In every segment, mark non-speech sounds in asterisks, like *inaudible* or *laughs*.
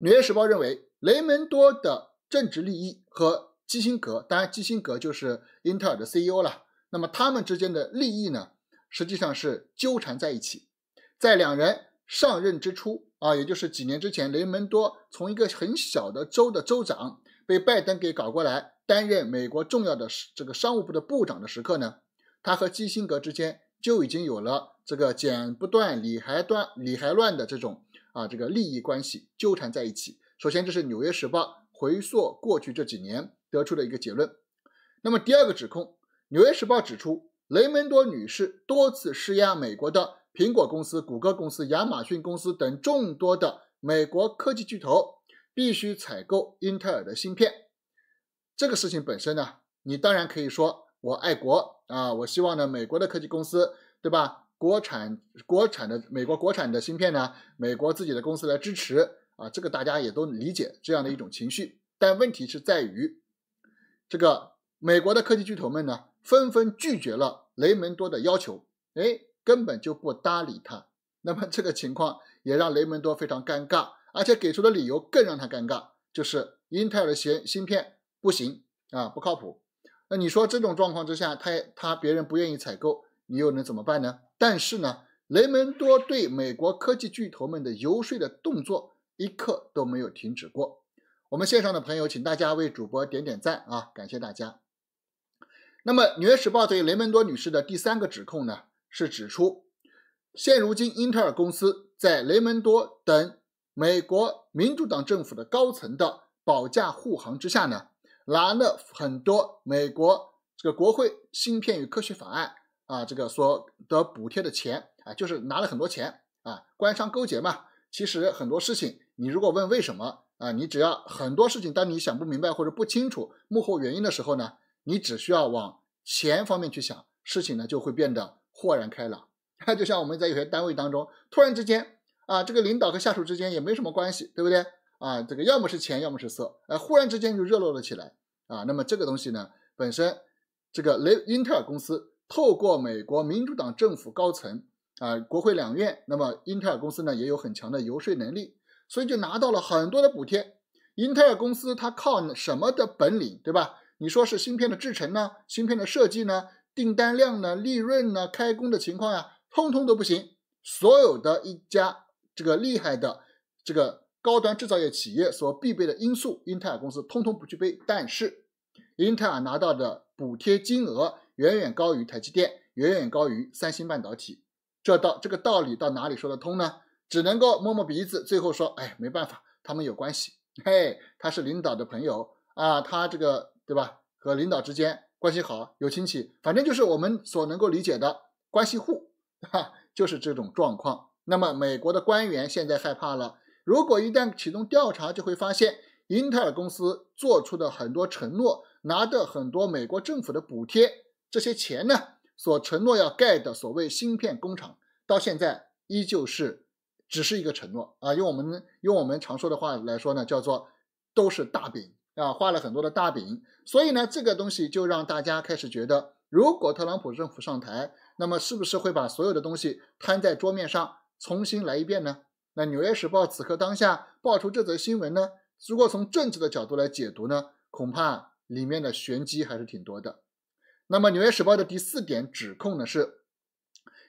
纽约时报认为，雷蒙多的政治利益和基辛格，当然基辛格就是英特尔的 CEO 了。那么他们之间的利益呢，实际上是纠缠在一起。在两人上任之初啊，也就是几年之前，雷蒙多从一个很小的州的州长被拜登给搞过来，担任美国重要的这个商务部的部长的时刻呢，他和基辛格之间就已经有了这个剪不断、理还断、理还乱的这种。啊，这个利益关系纠缠在一起。首先，这是《纽约时报》回溯过去这几年得出的一个结论。那么，第二个指控，《纽约时报》指出，雷蒙多女士多次施压美国的苹果公司、谷歌公司、亚马逊公司等众多的美国科技巨头，必须采购英特尔的芯片。这个事情本身呢，你当然可以说我爱国啊，我希望呢，美国的科技公司，对吧？国产国产的美国国产的芯片呢？美国自己的公司来支持啊，这个大家也都理解这样的一种情绪。但问题是在于，这个美国的科技巨头们呢，纷纷拒绝了雷蒙多的要求，哎，根本就不搭理他。那么这个情况也让雷蒙多非常尴尬，而且给出的理由更让他尴尬，就是英特尔的芯芯片不行啊，不靠谱。那你说这种状况之下，他他别人不愿意采购。你又能怎么办呢？但是呢，雷蒙多对美国科技巨头们的游说的动作一刻都没有停止过。我们线上的朋友，请大家为主播点点赞啊，感谢大家。那么《纽约时报》对雷蒙多女士的第三个指控呢，是指出，现如今英特尔公司在雷蒙多等美国民主党政府的高层的保驾护航之下呢，拿了很多美国这个国会芯片与科学法案。啊，这个所得补贴的钱啊，就是拿了很多钱啊。官商勾结嘛，其实很多事情，你如果问为什么啊，你只要很多事情，当你想不明白或者不清楚幕后原因的时候呢，你只需要往钱方面去想，事情呢就会变得豁然开朗。那 *laughs* 就像我们在有些单位当中，突然之间啊，这个领导和下属之间也没什么关系，对不对啊？这个要么是钱，要么是色，啊，忽然之间就热络了起来啊。那么这个东西呢，本身这个雷英特尔公司。透过美国民主党政府高层啊，国会两院，那么英特尔公司呢也有很强的游说能力，所以就拿到了很多的补贴。英特尔公司它靠什么的本领，对吧？你说是芯片的制成呢，芯片的设计呢，订单量呢，利润呢，开工的情况呀，通通都不行。所有的一家这个厉害的这个高端制造业企业所必备的因素，英特尔公司通通不具备。但是，英特尔拿到的补贴金额。远远高于台积电，远远高于三星半导体。这道这个道理到哪里说得通呢？只能够摸摸鼻子，最后说：哎，没办法，他们有关系。嘿，他是领导的朋友啊，他这个对吧？和领导之间关系好，有亲戚，反正就是我们所能够理解的关系户，哈，就是这种状况。那么美国的官员现在害怕了，如果一旦启动调查，就会发现英特尔公司做出的很多承诺，拿的很多美国政府的补贴。这些钱呢，所承诺要盖的所谓芯片工厂，到现在依旧是只是一个承诺啊。用我们用我们常说的话来说呢，叫做都是大饼啊，画了很多的大饼。所以呢，这个东西就让大家开始觉得，如果特朗普政府上台，那么是不是会把所有的东西摊在桌面上，重新来一遍呢？那《纽约时报》此刻当下爆出这则新闻呢，如果从政治的角度来解读呢，恐怕里面的玄机还是挺多的。那么，《纽约时报》的第四点指控呢是，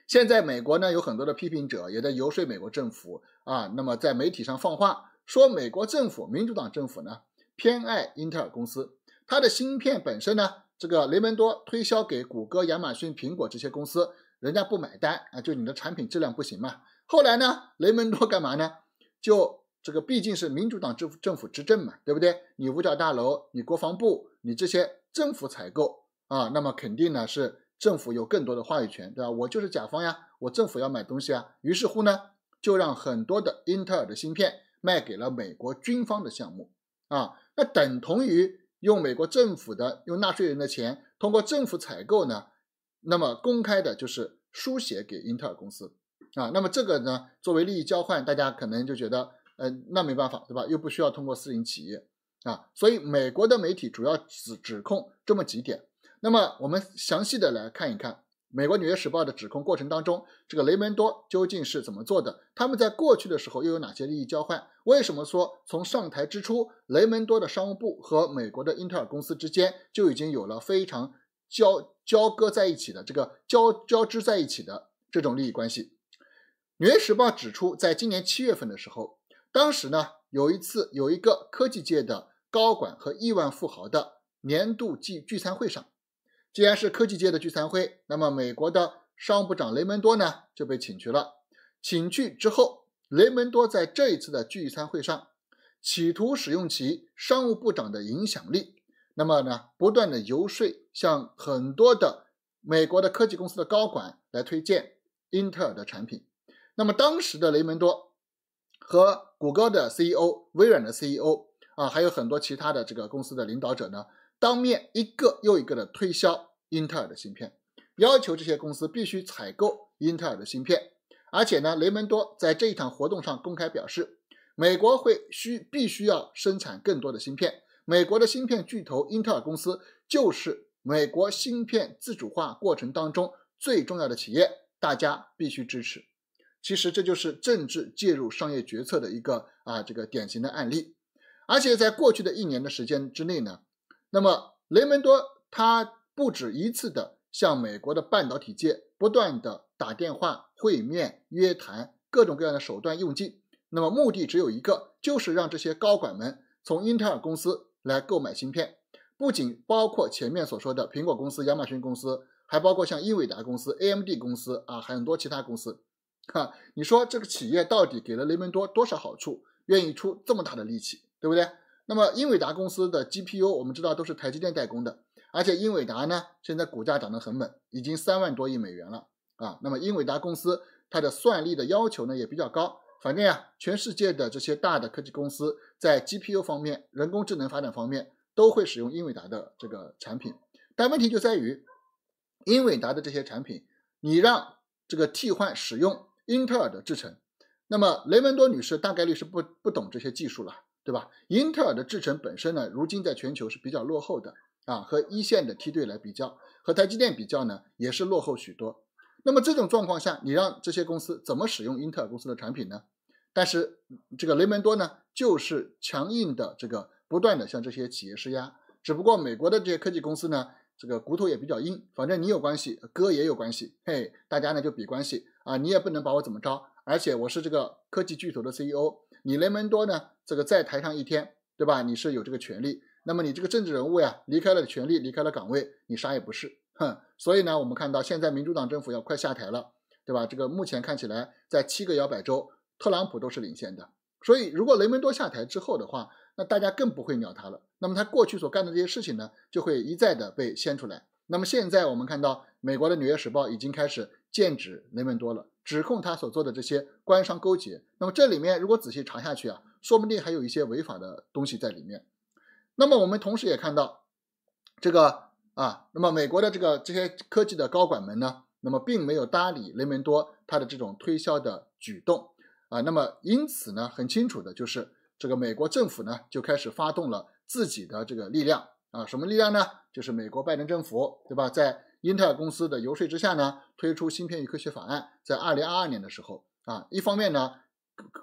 现在美国呢有很多的批评者也在游说美国政府啊，那么在媒体上放话说，美国政府、民主党政府呢偏爱英特尔公司，它的芯片本身呢，这个雷蒙多推销给谷歌、亚马逊、苹果这些公司，人家不买单啊，就你的产品质量不行嘛。后来呢，雷蒙多干嘛呢？就这个毕竟是民主党政府政府执政嘛，对不对？你五角大楼、你国防部、你这些政府采购。啊，那么肯定呢是政府有更多的话语权，对吧？我就是甲方呀，我政府要买东西啊，于是乎呢就让很多的英特尔的芯片卖给了美国军方的项目啊，那等同于用美国政府的、用纳税人的钱，通过政府采购呢，那么公开的就是输血给英特尔公司啊。那么这个呢作为利益交换，大家可能就觉得，呃，那没办法，对吧？又不需要通过私营企业啊，所以美国的媒体主要指指控这么几点。那么，我们详细的来看一看美国《纽约时报》的指控过程当中，这个雷蒙多究竟是怎么做的？他们在过去的时候又有哪些利益交换？为什么说从上台之初，雷蒙多的商务部和美国的英特尔公司之间就已经有了非常交交割在一起的这个交交织在一起的这种利益关系？《纽约时报》指出，在今年七月份的时候，当时呢有一次有一个科技界的高管和亿万富豪的年度聚聚餐会上。既然是科技界的聚餐会，那么美国的商务部长雷蒙多呢就被请去了。请去之后，雷蒙多在这一次的聚餐会上，企图使用其商务部长的影响力，那么呢，不断的游说，向很多的美国的科技公司的高管来推荐英特尔的产品。那么当时的雷蒙多和谷歌的 CEO、微软的 CEO 啊，还有很多其他的这个公司的领导者呢。当面一个又一个的推销英特尔的芯片，要求这些公司必须采购英特尔的芯片。而且呢，雷蒙多在这一场活动上公开表示，美国会需必须要生产更多的芯片。美国的芯片巨头英特尔公司就是美国芯片自主化过程当中最重要的企业，大家必须支持。其实这就是政治介入商业决策的一个啊这个典型的案例。而且在过去的一年的时间之内呢。那么雷蒙多他不止一次的向美国的半导体界不断的打电话、会面、约谈，各种各样的手段用尽。那么目的只有一个，就是让这些高管们从英特尔公司来购买芯片，不仅包括前面所说的苹果公司、亚马逊公司，还包括像英伟达公司、AMD 公司啊，很多其他公司。哈，你说这个企业到底给了雷蒙多多少好处？愿意出这么大的力气，对不对？那么，英伟达公司的 GPU，我们知道都是台积电代工的，而且英伟达呢，现在股价涨得很猛，已经三万多亿美元了啊。那么，英伟达公司它的算力的要求呢，也比较高。反正呀，全世界的这些大的科技公司在 GPU 方面、人工智能发展方面，都会使用英伟达的这个产品。但问题就在于，英伟达的这些产品，你让这个替换使用英特尔的制成，那么雷文多女士大概率是不不懂这些技术了。对吧？英特尔的制程本身呢，如今在全球是比较落后的啊，和一线的梯队来比较，和台积电比较呢，也是落后许多。那么这种状况下，你让这些公司怎么使用英特尔公司的产品呢？但是这个雷蒙多呢，就是强硬的这个不断的向这些企业施压。只不过美国的这些科技公司呢，这个骨头也比较硬，反正你有关系，哥也有关系，嘿，大家呢就比关系啊，你也不能把我怎么着，而且我是这个科技巨头的 CEO。你雷蒙多呢？这个在台上一天，对吧？你是有这个权利。那么你这个政治人物呀，离开了权利，离开了岗位，你啥也不是，哼。所以呢，我们看到现在民主党政府要快下台了，对吧？这个目前看起来，在七个摇摆州，特朗普都是领先的。所以如果雷蒙多下台之后的话，那大家更不会鸟他了。那么他过去所干的这些事情呢，就会一再的被掀出来。那么现在我们看到，美国的《纽约时报》已经开始。剑指雷蒙多了，指控他所做的这些官商勾结。那么这里面如果仔细查下去啊，说不定还有一些违法的东西在里面。那么我们同时也看到，这个啊，那么美国的这个这些科技的高管们呢，那么并没有搭理雷蒙多他的这种推销的举动啊。那么因此呢，很清楚的就是这个美国政府呢就开始发动了自己的这个力量啊，什么力量呢？就是美国拜登政府，对吧？在英特尔公司的游说之下呢，推出芯片与科学法案，在二零二二年的时候啊，一方面呢，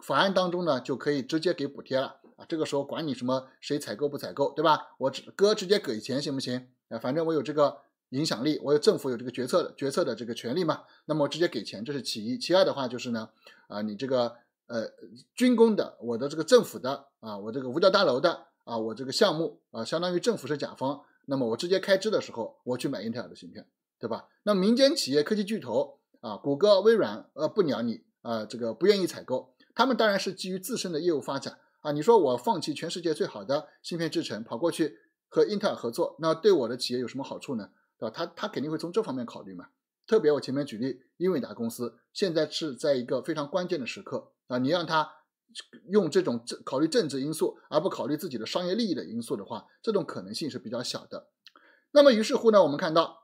法案当中呢就可以直接给补贴了啊，这个时候管你什么谁采购不采购，对吧？我只，哥直接给钱行不行？哎，反正我有这个影响力，我有政府有这个决策决策的这个权利嘛，那么我直接给钱，这是其一。其二的话就是呢，啊，你这个呃军工的，我的这个政府的啊，我这个五角大楼的啊，我这个项目啊，相当于政府是甲方。那么我直接开支的时候，我去买英特尔的芯片，对吧？那民间企业、科技巨头啊，谷歌、微软，呃，不鸟你啊，这个不愿意采购，他们当然是基于自身的业务发展啊。你说我放弃全世界最好的芯片制成，跑过去和英特尔合作，那对我的企业有什么好处呢？对吧？他他肯定会从这方面考虑嘛。特别我前面举例，英伟达公司现在是在一个非常关键的时刻啊，你让他。用这种考虑政治因素而不考虑自己的商业利益的因素的话，这种可能性是比较小的。那么于是乎呢，我们看到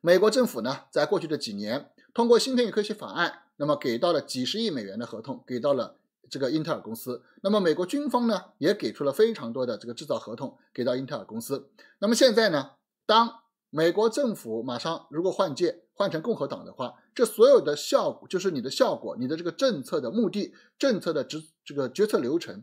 美国政府呢，在过去的几年通过芯片与科学法案，那么给到了几十亿美元的合同给到了这个英特尔公司。那么美国军方呢，也给出了非常多的这个制造合同给到英特尔公司。那么现在呢，当美国政府马上如果换届，换成共和党的话，这所有的效果就是你的效果，你的这个政策的目的、政策的执这个决策流程，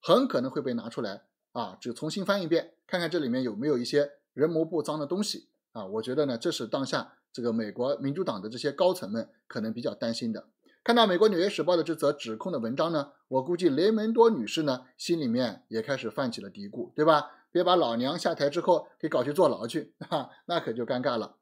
很可能会被拿出来啊，这个重新翻一遍，看看这里面有没有一些人谋不脏的东西啊。我觉得呢，这是当下这个美国民主党的这些高层们可能比较担心的。看到美国纽约时报的这则指控的文章呢，我估计雷蒙多女士呢心里面也开始泛起了嘀咕，对吧？别把老娘下台之后给搞去坐牢去啊，那可就尴尬了。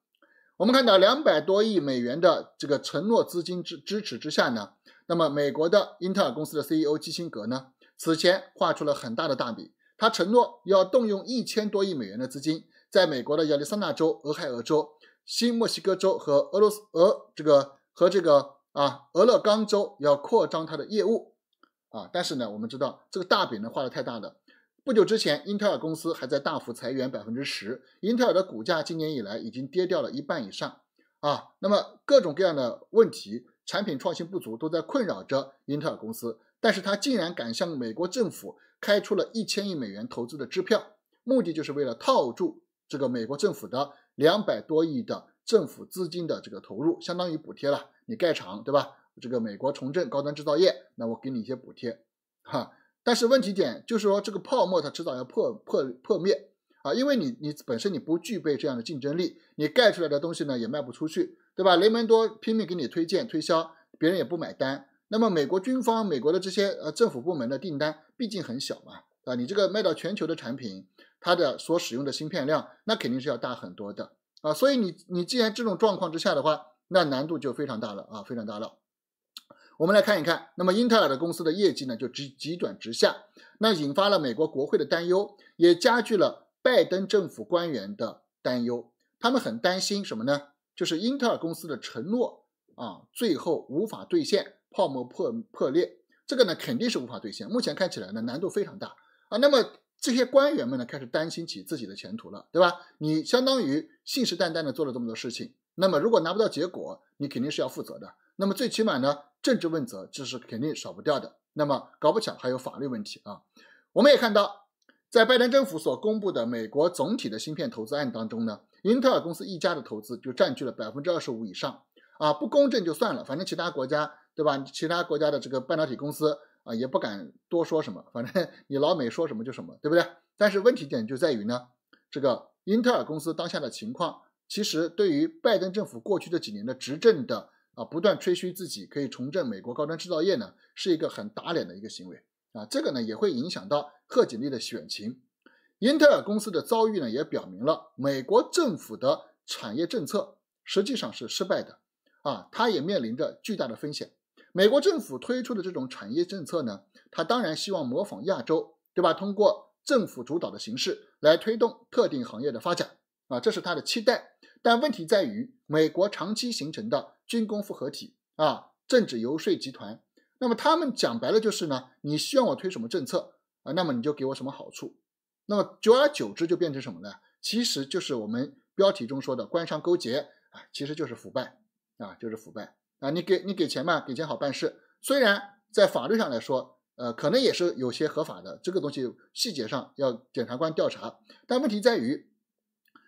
我们看到两百多亿美元的这个承诺资金支支持之下呢，那么美国的英特尔公司的 CEO 基辛格呢，此前画出了很大的大饼，他承诺要动用一千多亿美元的资金，在美国的亚利桑那州、俄亥俄州、新墨西哥州和俄罗斯俄这个和这个啊俄勒冈州要扩张它的业务，啊，但是呢，我们知道这个大饼呢画的太大了，不久之前，英特尔公司还在大幅裁员百分之十，英特尔的股价今年以来已经跌掉了一半以上啊。那么各种各样的问题，产品创新不足都在困扰着英特尔公司。但是他竟然敢向美国政府开出了一千亿美元投资的支票，目的就是为了套住这个美国政府的两百多亿的政府资金的这个投入，相当于补贴了你盖厂，对吧？这个美国重振高端制造业，那我给你一些补贴，哈。但是问题点就是说，这个泡沫它迟早要破破破灭啊！因为你你本身你不具备这样的竞争力，你盖出来的东西呢也卖不出去，对吧？雷蒙多拼命给你推荐推销，别人也不买单。那么美国军方、美国的这些呃政府部门的订单，毕竟很小嘛，啊，你这个卖到全球的产品，它的所使用的芯片量，那肯定是要大很多的啊！所以你你既然这种状况之下的话，那难度就非常大了啊，非常大了。我们来看一看，那么英特尔的公司的业绩呢就直急转直下，那引发了美国国会的担忧，也加剧了拜登政府官员的担忧。他们很担心什么呢？就是英特尔公司的承诺啊，最后无法兑现，泡沫破破裂，这个呢肯定是无法兑现。目前看起来呢难度非常大啊。那么这些官员们呢开始担心起自己的前途了，对吧？你相当于信誓旦旦的做了这么多事情，那么如果拿不到结果，你肯定是要负责的。那么最起码呢，政治问责这是肯定少不掉的。那么搞不巧还有法律问题啊。我们也看到，在拜登政府所公布的美国总体的芯片投资案当中呢，英特尔公司一家的投资就占据了百分之二十五以上啊，不公正就算了，反正其他国家对吧？其他国家的这个半导体公司啊，也不敢多说什么，反正你老美说什么就什么，对不对？但是问题点就在于呢，这个英特尔公司当下的情况，其实对于拜登政府过去的几年的执政的。啊，不断吹嘘自己可以重振美国高端制造业呢，是一个很打脸的一个行为啊！这个呢，也会影响到贺锦丽的选情。英特尔公司的遭遇呢，也表明了美国政府的产业政策实际上是失败的啊！它也面临着巨大的风险。美国政府推出的这种产业政策呢，它当然希望模仿亚洲，对吧？通过政府主导的形式来推动特定行业的发展啊，这是它的期待。但问题在于，美国长期形成的军工复合体啊，政治游说集团，那么他们讲白了就是呢，你希望我推什么政策啊，那么你就给我什么好处，那么久而久之就变成什么呢？其实就是我们标题中说的官商勾结啊，其实就是腐败啊，就是腐败啊，你给你给钱嘛，给钱好办事。虽然在法律上来说，呃，可能也是有些合法的，这个东西细节上要检察官调查，但问题在于。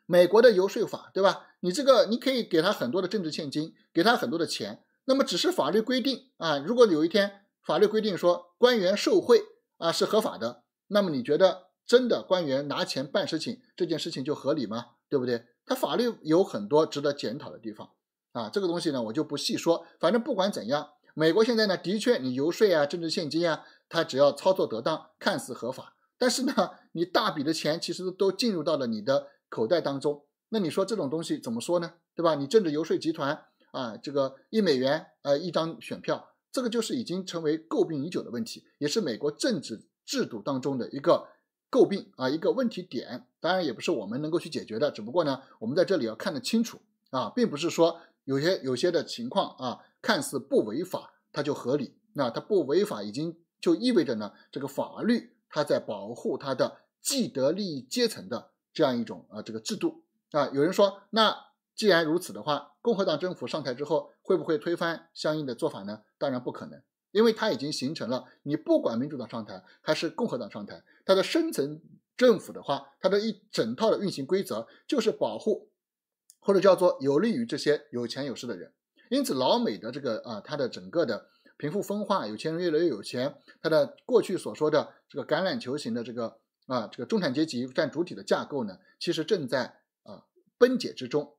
美国的游说法，对吧？你这个你可以给他很多的政治现金，给他很多的钱。那么只是法律规定啊，如果有一天法律规定说官员受贿啊是合法的，那么你觉得真的官员拿钱办事情这件事情就合理吗？对不对？他法律有很多值得检讨的地方啊。这个东西呢，我就不细说。反正不管怎样，美国现在呢，的确你游说啊，政治现金啊，他只要操作得当，看似合法。但是呢，你大笔的钱其实都进入到了你的。口袋当中，那你说这种东西怎么说呢？对吧？你政治游说集团啊，这个一美元，呃，一张选票，这个就是已经成为诟病已久的问题，也是美国政治制度当中的一个诟病啊，一个问题点。当然，也不是我们能够去解决的。只不过呢，我们在这里要看得清楚啊，并不是说有些有些的情况啊，看似不违法，它就合理。那它不违法，已经就意味着呢，这个法律它在保护它的既得利益阶层的。这样一种啊，这个制度啊，有人说，那既然如此的话，共和党政府上台之后会不会推翻相应的做法呢？当然不可能，因为它已经形成了，你不管民主党上台还是共和党上台，它的深层政府的话，它的一整套的运行规则就是保护，或者叫做有利于这些有钱有势的人。因此，老美的这个啊，它的整个的贫富分化，有钱人越来越有钱，它的过去所说的这个橄榄球型的这个。啊，这个中产阶级占主体的架构呢，其实正在啊崩解之中。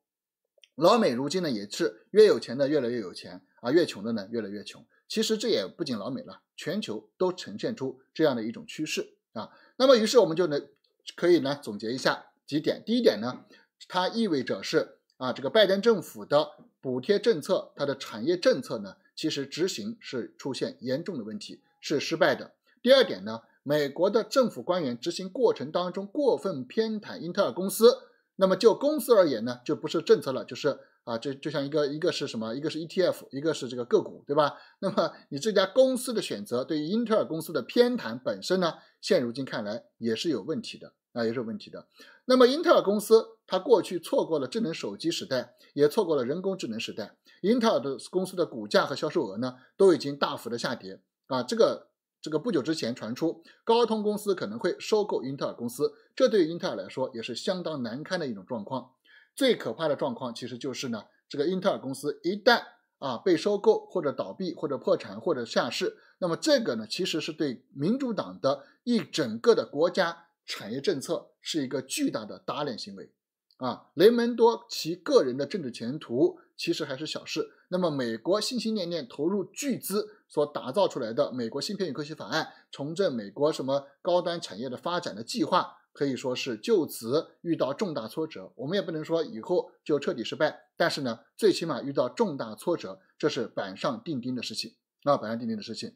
老美如今呢，也是越有钱的越来越有钱啊，越穷的呢越来越穷。其实这也不仅老美了，全球都呈现出这样的一种趋势啊。那么于是我们就能可以呢总结一下几点：第一点呢，它意味着是啊这个拜登政府的补贴政策、它的产业政策呢，其实执行是出现严重的问题，是失败的。第二点呢。美国的政府官员执行过程当中过分偏袒英特尔公司，那么就公司而言呢，就不是政策了，就是啊，就就像一个一个是什么，一个是 ETF，一个是这个个股，对吧？那么你这家公司的选择对于英特尔公司的偏袒本身呢，现如今看来也是有问题的，啊，也是有问题的。那么英特尔公司它过去错过了智能手机时代，也错过了人工智能时代，英特尔的公司的股价和销售额呢都已经大幅的下跌，啊，这个。这个不久之前传出，高通公司可能会收购英特尔公司，这对于英特尔来说也是相当难堪的一种状况。最可怕的状况其实就是呢，这个英特尔公司一旦啊被收购或者倒闭或者破产或者下市，那么这个呢其实是对民主党的一整个的国家产业政策是一个巨大的打脸行为。啊，雷蒙多其个人的政治前途其实还是小事，那么美国心心念念投入巨资。所打造出来的美国芯片与科技法案，重振美国什么高端产业的发展的计划，可以说是就此遇到重大挫折。我们也不能说以后就彻底失败，但是呢，最起码遇到重大挫折，这是板上钉钉的事情。啊，板上钉钉的事情。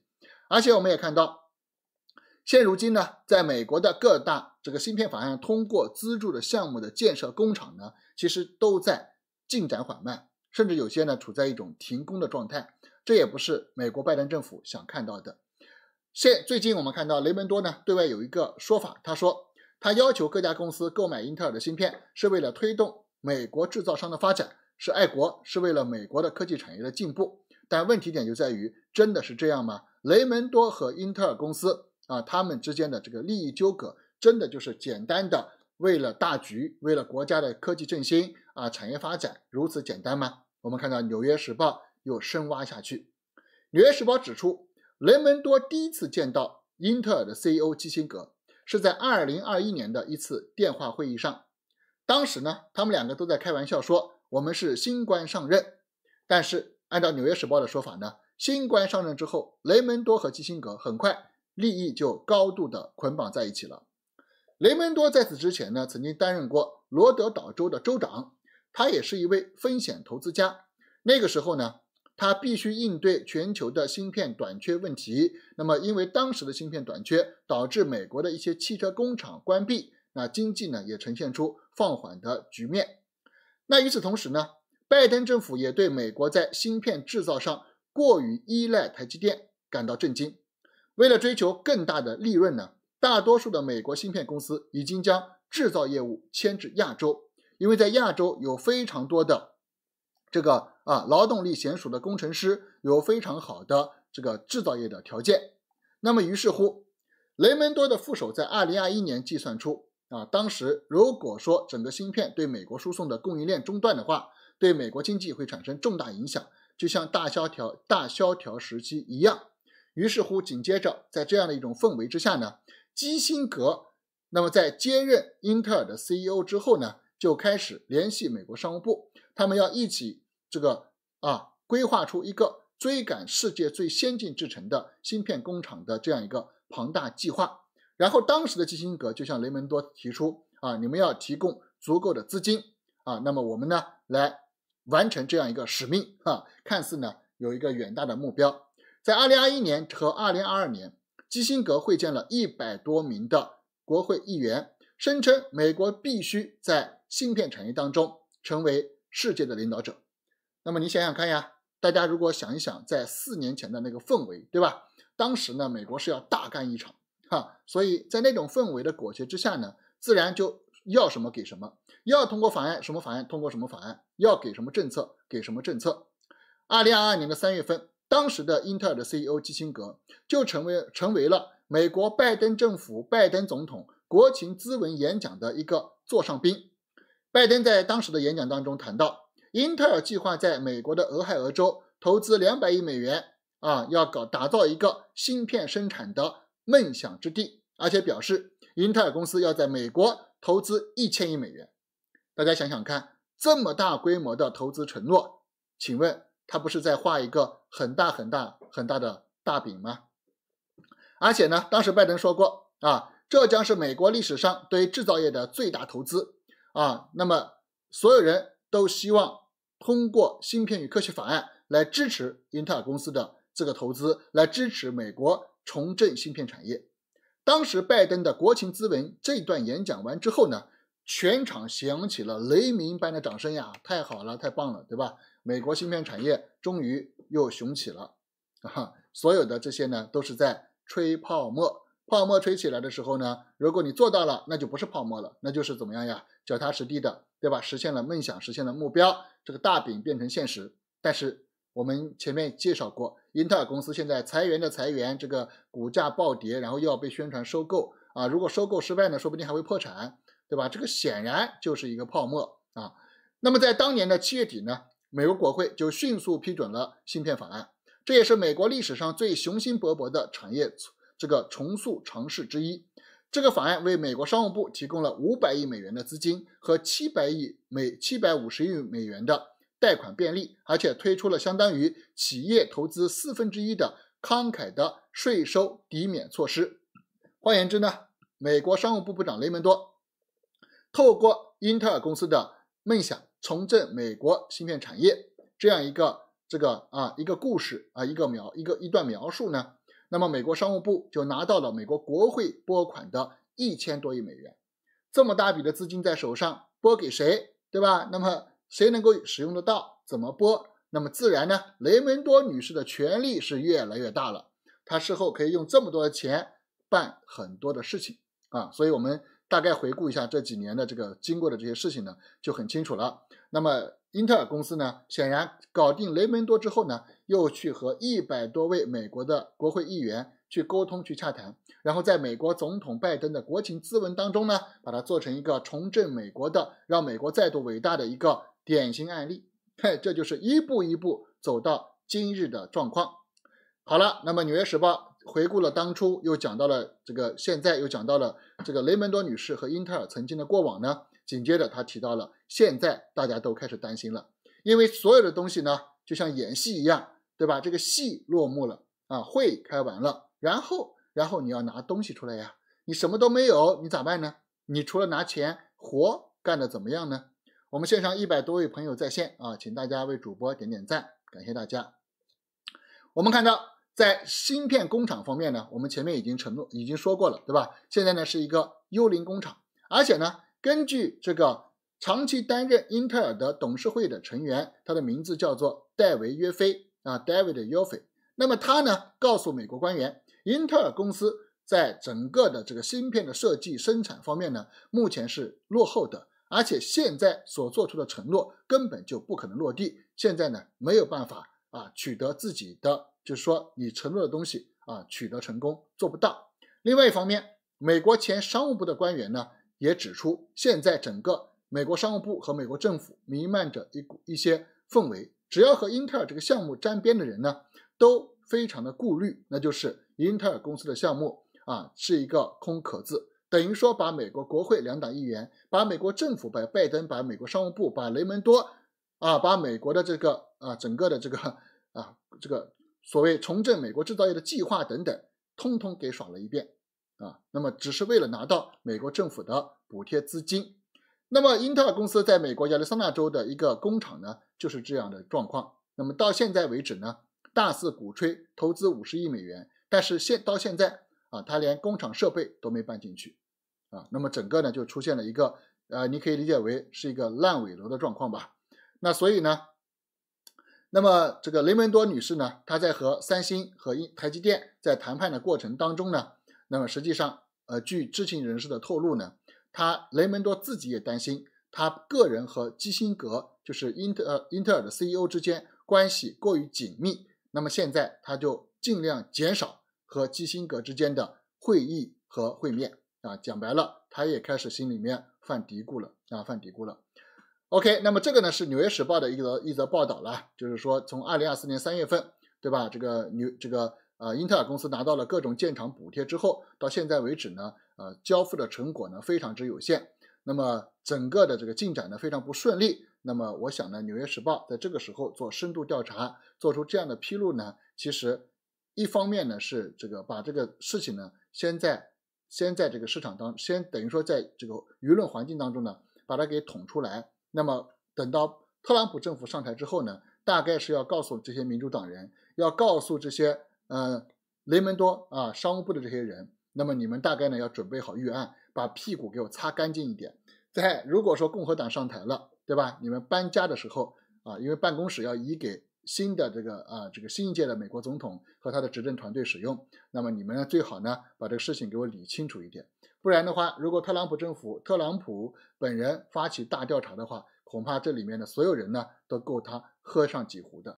而且我们也看到，现如今呢，在美国的各大这个芯片法案通过资助的项目的建设工厂呢，其实都在进展缓慢，甚至有些呢处在一种停工的状态。这也不是美国拜登政府想看到的。现最近我们看到雷蒙多呢对外有一个说法，他说他要求各家公司购买英特尔的芯片是为了推动美国制造商的发展，是爱国，是为了美国的科技产业的进步。但问题点就在于，真的是这样吗？雷蒙多和英特尔公司啊，他们之间的这个利益纠葛，真的就是简单的为了大局，为了国家的科技振兴啊，产业发展如此简单吗？我们看到《纽约时报》。又深挖下去。纽约时报指出，雷蒙多第一次见到英特尔的 CEO 基辛格是在2021年的一次电话会议上。当时呢，他们两个都在开玩笑说“我们是新官上任”。但是，按照纽约时报的说法呢，新官上任之后，雷蒙多和基辛格很快利益就高度的捆绑在一起了。雷蒙多在此之前呢，曾经担任过罗德岛州的州长，他也是一位风险投资家。那个时候呢。他必须应对全球的芯片短缺问题。那么，因为当时的芯片短缺，导致美国的一些汽车工厂关闭，那经济呢也呈现出放缓的局面。那与此同时呢，拜登政府也对美国在芯片制造上过于依赖台积电感到震惊。为了追求更大的利润呢，大多数的美国芯片公司已经将制造业务迁至亚洲，因为在亚洲有非常多的。这个啊，劳动力娴熟的工程师有非常好的这个制造业的条件。那么于是乎，雷蒙多的副手在二零二一年计算出啊，当时如果说整个芯片对美国输送的供应链中断的话，对美国经济会产生重大影响，就像大萧条大萧条时期一样。于是乎，紧接着在这样的一种氛围之下呢，基辛格那么在接任英特尔的 CEO 之后呢，就开始联系美国商务部。他们要一起这个啊规划出一个追赶世界最先进制程的芯片工厂的这样一个庞大计划，然后当时的基辛格就向雷蒙多提出啊，你们要提供足够的资金啊，那么我们呢来完成这样一个使命啊，看似呢有一个远大的目标。在2021年和2022年，基辛格会见了一百多名的国会议员，声称美国必须在芯片产业当中成为。世界的领导者，那么你想想看呀，大家如果想一想，在四年前的那个氛围，对吧？当时呢，美国是要大干一场，哈，所以在那种氛围的裹挟之下呢，自然就要什么给什么，要通过法案什么法案通过什么法案，要给什么政策给什么政策。二零二二年的三月份，当时的英特尔的 CEO 基辛格就成为成为了美国拜登政府拜登总统国情咨文演讲的一个座上宾。拜登在当时的演讲当中谈到，英特尔计划在美国的俄亥俄州投资两百亿美元啊，要搞打造一个芯片生产的梦想之地，而且表示英特尔公司要在美国投资一千亿美元。大家想想看，这么大规模的投资承诺，请问他不是在画一个很大很大很大的大饼吗？而且呢，当时拜登说过啊，这将是美国历史上对制造业的最大投资。啊，那么所有人都希望通过《芯片与科学法案》来支持英特尔公司的这个投资，来支持美国重振芯片产业。当时拜登的国情咨文这段演讲完之后呢，全场响起了雷鸣般的掌声呀！太好了，太棒了，对吧？美国芯片产业终于又雄起了。所有的这些呢，都是在吹泡沫。泡沫吹起来的时候呢，如果你做到了，那就不是泡沫了，那就是怎么样呀？脚踏实地的，对吧？实现了梦想，实现了目标，这个大饼变成现实。但是我们前面介绍过，英特尔公司现在裁员的裁员，这个股价暴跌，然后又要被宣传收购啊！如果收购失败呢，说不定还会破产，对吧？这个显然就是一个泡沫啊。那么在当年的七月底呢，美国国会就迅速批准了芯片法案，这也是美国历史上最雄心勃勃的产业。这个重塑城市之一，这个法案为美国商务部提供了五百亿美元的资金和七百亿美七百五十亿美元的贷款便利，而且推出了相当于企业投资四分之一的慷慨的税收抵免措施。换言之呢，美国商务部部长雷蒙多透过英特尔公司的梦想重振美国芯片产业这样一个这个啊一个故事啊一个描一个一段描述呢。那么美国商务部就拿到了美国国会拨款的一千多亿美元，这么大笔的资金在手上，拨给谁，对吧？那么谁能够使用得到？怎么拨？那么自然呢，雷蒙多女士的权力是越来越大了，她事后可以用这么多的钱办很多的事情啊。所以我们大概回顾一下这几年的这个经过的这些事情呢，就很清楚了。那么英特尔公司呢，显然搞定雷蒙多之后呢。又去和一百多位美国的国会议员去沟通、去洽谈，然后在美国总统拜登的国情咨文当中呢，把它做成一个重振美国的、让美国再度伟大的一个典型案例。嘿，*laughs* 这就是一步一步走到今日的状况。好了，那么《纽约时报》回顾了当初，又讲到了这个现在，又讲到了这个雷蒙多女士和英特尔曾经的过往呢。紧接着，他提到了现在大家都开始担心了，因为所有的东西呢，就像演戏一样。对吧？这个戏落幕了啊，会开完了，然后，然后你要拿东西出来呀？你什么都没有，你咋办呢？你除了拿钱，活干的怎么样呢？我们线上一百多位朋友在线啊，请大家为主播点点赞，感谢大家。我们看到，在芯片工厂方面呢，我们前面已经承诺，已经说过了，对吧？现在呢是一个幽灵工厂，而且呢，根据这个长期担任英特尔的董事会的成员，他的名字叫做戴维约菲。啊，David Yoffie，那么他呢告诉美国官员，英特尔公司在整个的这个芯片的设计、生产方面呢，目前是落后的，而且现在所做出的承诺根本就不可能落地。现在呢没有办法啊，取得自己的就是说你承诺的东西啊，取得成功做不到。另外一方面，美国前商务部的官员呢也指出，现在整个美国商务部和美国政府弥漫着一股一些氛围。只要和英特尔这个项目沾边的人呢，都非常的顾虑，那就是英特尔公司的项目啊是一个空壳子，等于说把美国国会两党议员，把美国政府，把拜登，把美国商务部，把雷蒙多，啊，把美国的这个啊整个的这个啊这个所谓重振美国制造业的计划等等，通通给耍了一遍啊，那么只是为了拿到美国政府的补贴资金。那么英特尔公司在美国亚利桑那州的一个工厂呢？就是这样的状况。那么到现在为止呢，大肆鼓吹投资五十亿美元，但是现到现在啊，他连工厂设备都没搬进去啊，那么整个呢就出现了一个呃，你可以理解为是一个烂尾楼的状况吧。那所以呢，那么这个雷蒙多女士呢，她在和三星和台积电在谈判的过程当中呢，那么实际上呃，据知情人士的透露呢，她雷蒙多自己也担心。他个人和基辛格，就是英特英特尔的 CEO 之间关系过于紧密，那么现在他就尽量减少和基辛格之间的会议和会面啊。讲白了，他也开始心里面犯嘀咕了啊，犯嘀咕了。OK，那么这个呢是《纽约时报》的一则一则报道了，就是说从二零二四年三月份，对吧？这个纽这个呃英特尔公司拿到了各种建厂补贴之后，到现在为止呢，呃，交付的成果呢非常之有限。那么整个的这个进展呢非常不顺利。那么我想呢，《纽约时报》在这个时候做深度调查，做出这样的披露呢，其实一方面呢是这个把这个事情呢先在先在这个市场当先等于说在这个舆论环境当中呢把它给捅出来。那么等到特朗普政府上台之后呢，大概是要告诉这些民主党人，要告诉这些呃雷蒙多啊商务部的这些人，那么你们大概呢要准备好预案。把屁股给我擦干净一点。在如果说共和党上台了，对吧？你们搬家的时候啊，因为办公室要移给新的这个啊这个新一届的美国总统和他的执政团队使用，那么你们呢最好呢把这个事情给我理清楚一点。不然的话，如果特朗普政府、特朗普本人发起大调查的话，恐怕这里面的所有人呢都够他喝上几壶的。